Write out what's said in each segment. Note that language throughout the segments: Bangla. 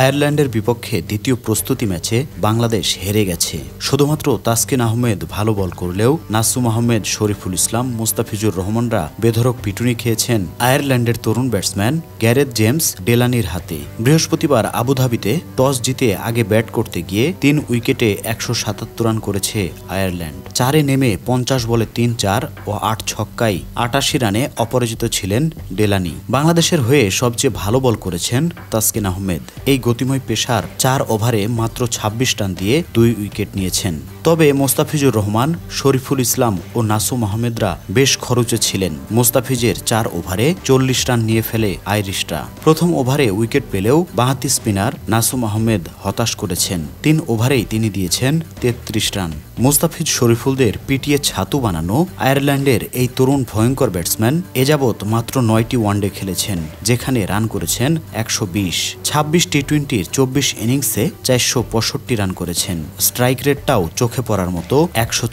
আয়ারল্যান্ডের বিপক্ষে দ্বিতীয় প্রস্তুতি ম্যাচে বাংলাদেশ হেরে গেছে শুধুমাত্র তাসকিন আহমেদ ভালো বল করলেও নাসুম আহমেদ শরীফুল ইসলাম মুস্তাফিজুর রহমানরা বেধরক পিটুনি খেয়েছেন আয়ারল্যান্ডের তরুণ ব্যাটসম্যান গ্যারেথ জেমস ডেলানির হাতে বৃহস্পতিবার আবুধাবিতে টস জিতে আগে ব্যাট করতে গিয়ে তিন উইকেটে একশো সাতাত্তর রান করেছে আয়ারল্যান্ড চারে নেমে পঞ্চাশ বলে তিন চার ও আট ছক্কাই আটাশি রানে অপরাজিত ছিলেন ডেলানি বাংলাদেশের হয়ে সবচেয়ে ভালো বল করেছেন তাসকিন আহমেদ এই গতিময় পেশার চার ওভারে মাত্র ছাব্বিশ রান দিয়ে দুই উইকেট নিয়েছেন তবে মোস্তাফিজুর রহমান শরীফুল ইসলাম ও নাসুম আহমেদরা বেশ খরচে ছিলেন মোস্তাফিজের চার ওভারে চল্লিশ রান নিয়ে ফেলে আইরিশরা প্রথম ওভারে উইকেট পেলেও বাঁহাতি স্পিনার নাসুম আহমেদ হতাশ করেছেন তিন ওভারেই তিনি দিয়েছেন তেত্রিশ রান মোস্তাফিজ শরীফুলদের পিটিয়ে ছাতু বানানো আয়ারল্যান্ডের এই তরুণ ভয়ঙ্কর ব্যাটসম্যান এযাবৎ মাত্র নয়টি ওয়ানডে খেলেছেন যেখানে রান করেছেন একশো বিশ ছাব্বিশ টি টোয়েন্টির চব্বিশ ইনিংসে চারশো পঁয়ষট্টি রান করেছেন স্ট্রাইক রেটটাও চোখে চোখে পড়ার মতো একশো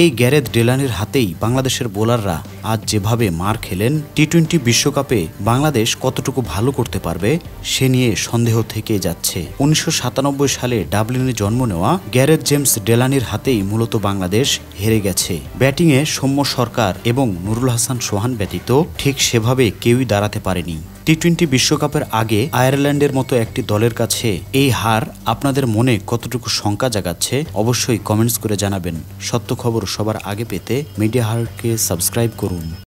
এই গ্যারেথ ডেলানের হাতেই বাংলাদেশের বোলাররা আজ যেভাবে মার খেলেন টি টোয়েন্টি বিশ্বকাপে বাংলাদেশ কতটুকু ভালো করতে পারবে সে নিয়ে সন্দেহ থেকে যাচ্ছে উনিশশো সালে ডাবলিনে জন্ম নেওয়া গ্যারেথ জেমস ডেলানির হাতেই মূলত বাংলাদেশ হেরে গেছে ব্যাটিংয়ে সৌম্য সরকার এবং নুরুল হাসান সোহান ব্যতীত ঠিক সেভাবে কেউই দাঁড়াতে পারেনি টি টোয়েন্টি বিশ্বকাপের আগে আয়ারল্যান্ডের মতো একটি দলের কাছে এই হার আপনাদের মনে কতটুকু শঙ্কা জাগাচ্ছে অবশ্যই কমেন্টস করে জানাবেন সত্য খবর সবার আগে পেতে মিডিয়া হারকে সাবস্ক্রাইব করুন